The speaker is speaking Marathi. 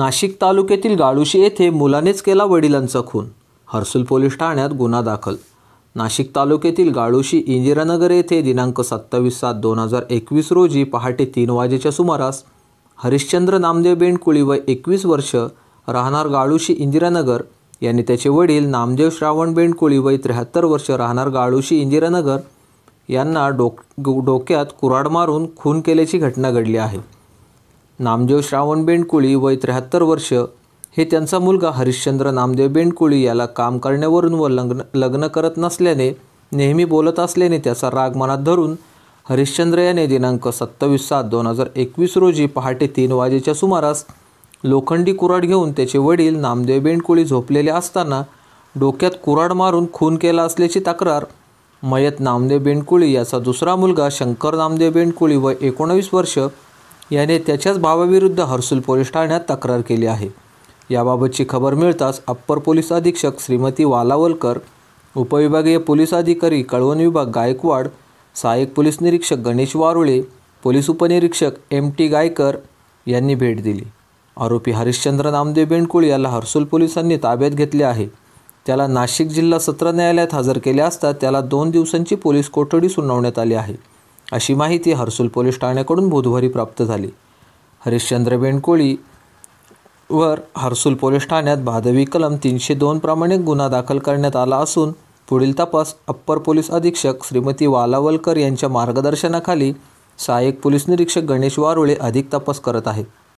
नाशिक तालुक्यातील गाळुशी येथे मुलानेच केला वडिलांचा खून हर्सुल पोलीस ठाण्यात गुन्हा दाखल नाशिक तालुक्यातील गाळुशी इंदिरानगर येथे दिनांक सत्तावीस सात दोन हजार एकवीस रोजी पहाटे तीन वाजेच्या सुमारास हरिश्चंद्र नामदेव बेंडकुळी वय एकवीस वर्ष राहणार गाळुशी इंदिरानगर यांनी त्याचे वडील नामदेव श्रावण बेंडकुळी वय त्र्याहत्तर वर्ष राहणार गाळुशी इंदिरानगर यांना डोक डोक्यात कुराड मारून खून केल्याची घटना घडली आहे नामदेव श्रावण बेंडकुळी वय त्र्याहत्तर वर्ष हे त्यांचा मुलगा हरिश्चंद्र नामदेव बेंडकुळी याला काम करण्यावरून व लग्न लग्न करत नसल्याने नेहमी बोलत असल्याने त्याचा राग मनात धरून हरिश्चंद्र याने दिनांक सत्तावीस सात दोन हजार एकवीस रोजी पहाटे तीन वाजेच्या सुमारास लोखंडी कुराड घेऊन त्याचे वडील नामदेव बेंडकुळी झोपलेले असताना डोक्यात कुराड मारून खून केला असल्याची तक्रार मयत नामदेव बेंडकुळी याचा दुसरा मुलगा शंकर नामदेव बेंडकुळी व एकोणावीस वर्ष याने त्याच्याच भावाविरुद्ध हर्सुल पोलीस ठाण्यात तक्रार केली आहे याबाबतची खबर मिळताच अप्पर पोलीस अधीक्षक श्रीमती वालावलकर उपविभागीय पोलीस अधिकारी कळवण विभाग गायकवाड सहाय्यक पोलीस निरीक्षक गणेश वारुळे पोलीस उपनिरीक्षक एम टी गायकर यांनी भेट दिली आरोपी हरिश्चंद्र नामदेव बेंडकुळ याला हर्सुल पोलिसांनी ताब्यात घेतले आहे त्याला नाशिक जिल्हा सत्र न्यायालयात हजर केले असता त्याला दोन दिवसांची पोलीस कोठडी सुनावण्यात आली आहे अशी माहिती हर्सुल पोलीस ठाण्याकडून बुधवारी प्राप्त झाली हरिश्चंद्र बेंडकोळी वर हर्सुल पोलीस ठाण्यात भादवी कलम तीनशे दोन प्रमाणे गुन्हा दाखल करण्यात आला असून पुढील तपास अप्पर पोलीस अधीक्षक श्रीमती वालावलकर यांच्या मार्गदर्शनाखाली सहाय्यक पोलीस निरीक्षक गणेश वारुळे अधिक तपास करत आहेत